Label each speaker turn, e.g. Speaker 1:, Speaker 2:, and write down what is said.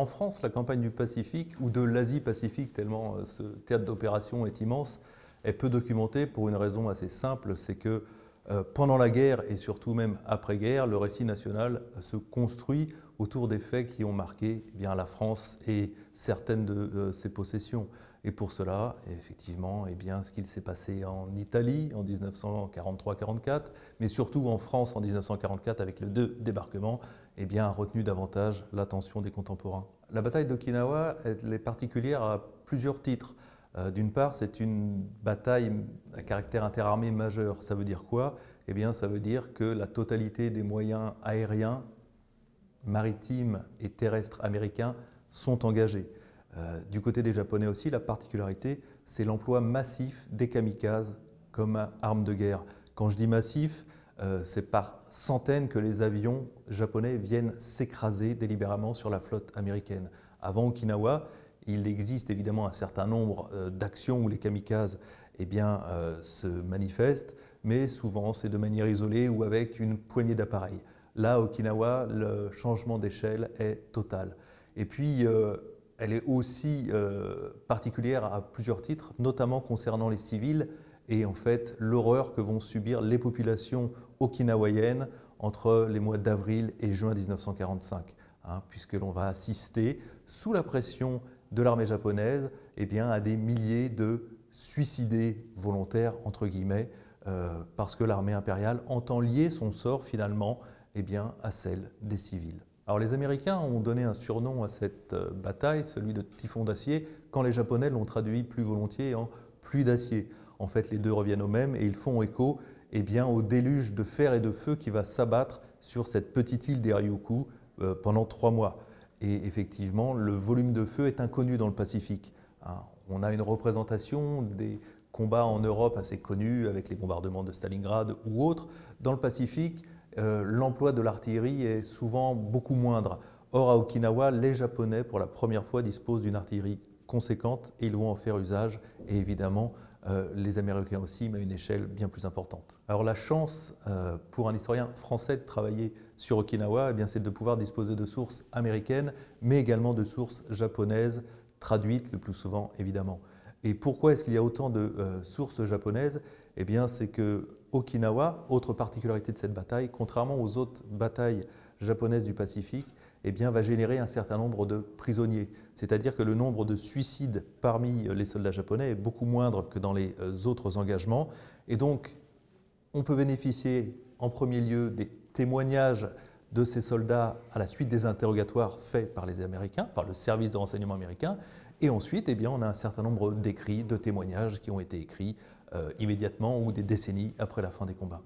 Speaker 1: en France, la campagne du Pacifique ou de l'Asie-Pacifique, tellement euh, ce théâtre d'opération est immense, est peu documentée pour une raison assez simple, c'est que euh, pendant la guerre et surtout même après-guerre, le récit national se construit autour des faits qui ont marqué eh bien, la France et certaines de euh, ses possessions. Et pour cela, effectivement, eh bien, ce qu'il s'est passé en Italie en 1943-44, mais surtout en France en 1944 avec le deux débarquement, eh bien, a retenu davantage l'attention des contemporains. La bataille d'Okinawa est particulière à plusieurs titres. Euh, d'une part, c'est une bataille à caractère interarmé majeur. Ça veut dire quoi Eh bien, ça veut dire que la totalité des moyens aériens, maritimes et terrestres américains sont engagés. Euh, du côté des Japonais aussi, la particularité, c'est l'emploi massif des kamikazes comme arme de guerre. Quand je dis massif, euh, c'est par centaines que les avions japonais viennent s'écraser délibérément sur la flotte américaine. Avant Okinawa, il existe évidemment un certain nombre euh, d'actions où les kamikazes eh bien, euh, se manifestent, mais souvent c'est de manière isolée ou avec une poignée d'appareils. Là, à Okinawa, le changement d'échelle est total. Et puis, euh, elle est aussi particulière à plusieurs titres, notamment concernant les civils et en fait l'horreur que vont subir les populations okinawaïennes entre les mois d'avril et juin 1945, hein, puisque l'on va assister, sous la pression de l'armée japonaise et eh bien, à des milliers de suicidés volontaires, entre guillemets, euh, parce que l'armée impériale entend lier son sort finalement et eh bien, à celle des civils. Alors les Américains ont donné un surnom à cette euh, bataille, celui de typhon d'acier, quand les Japonais l'ont traduit plus volontiers en pluie d'acier. En fait, les deux reviennent au même et ils font écho eh bien, au déluge de fer et de feu qui va s'abattre sur cette petite île des euh, pendant trois mois. Et effectivement, le volume de feu est inconnu dans le Pacifique. Ah, on a une représentation des combats en Europe assez connus, avec les bombardements de Stalingrad ou autres. Dans le Pacifique, euh, l'emploi de l'artillerie est souvent beaucoup moindre. Or, à Okinawa, les Japonais, pour la première fois, disposent d'une artillerie conséquente et ils vont en faire usage. Et évidemment, euh, les Américains aussi, mais à une échelle bien plus importante. Alors la chance euh, pour un historien français de travailler sur Okinawa, eh c'est de pouvoir disposer de sources américaines, mais également de sources japonaises, traduites le plus souvent évidemment. Et pourquoi est-ce qu'il y a autant de euh, sources japonaises Eh bien, c'est que Okinawa, autre particularité de cette bataille, contrairement aux autres batailles japonaises du Pacifique, eh bien, va générer un certain nombre de prisonniers. C'est-à-dire que le nombre de suicides parmi les soldats japonais est beaucoup moindre que dans les euh, autres engagements. Et donc, on peut bénéficier en premier lieu des témoignages de ces soldats à la suite des interrogatoires faits par les Américains, par le service de renseignement américain. Et ensuite, eh bien, on a un certain nombre d'écrits, de témoignages qui ont été écrits euh, immédiatement ou des décennies après la fin des combats.